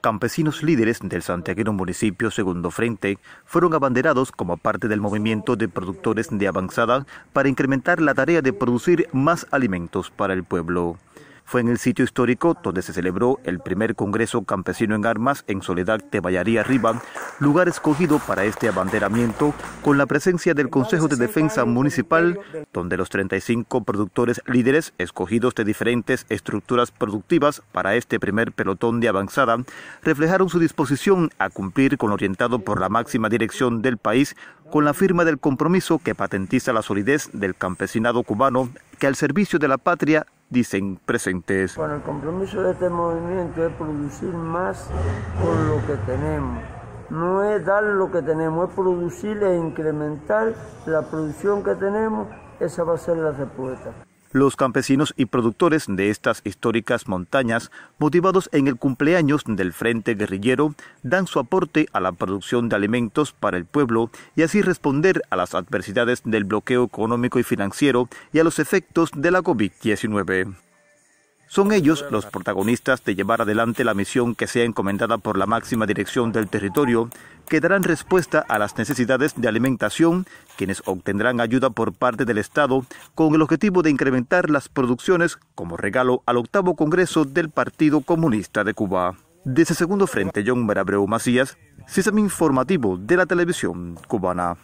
Campesinos líderes del santiaguero municipio Segundo Frente fueron abanderados como parte del movimiento de productores de avanzada para incrementar la tarea de producir más alimentos para el pueblo fue en el sitio histórico donde se celebró el primer Congreso Campesino en Armas en Soledad de Vallaría Arriba... lugar escogido para este abanderamiento con la presencia del Consejo de Defensa Municipal, donde los 35 productores líderes escogidos de diferentes estructuras productivas para este primer pelotón de avanzada reflejaron su disposición a cumplir con lo orientado por la máxima dirección del país con la firma del compromiso que patentiza la solidez del campesinado cubano que al servicio de la patria dicen presentes. Bueno, el compromiso de este movimiento es producir más con lo que tenemos. No es dar lo que tenemos, es producir e incrementar la producción que tenemos. Esa va a ser la respuesta. Los campesinos y productores de estas históricas montañas, motivados en el cumpleaños del Frente Guerrillero, dan su aporte a la producción de alimentos para el pueblo y así responder a las adversidades del bloqueo económico y financiero y a los efectos de la COVID-19. Son ellos los protagonistas de llevar adelante la misión que sea encomendada por la máxima dirección del territorio, que darán respuesta a las necesidades de alimentación, quienes obtendrán ayuda por parte del Estado con el objetivo de incrementar las producciones como regalo al octavo Congreso del Partido Comunista de Cuba. Desde segundo frente, John Marabreu Macías, Sistema Informativo de la Televisión Cubana.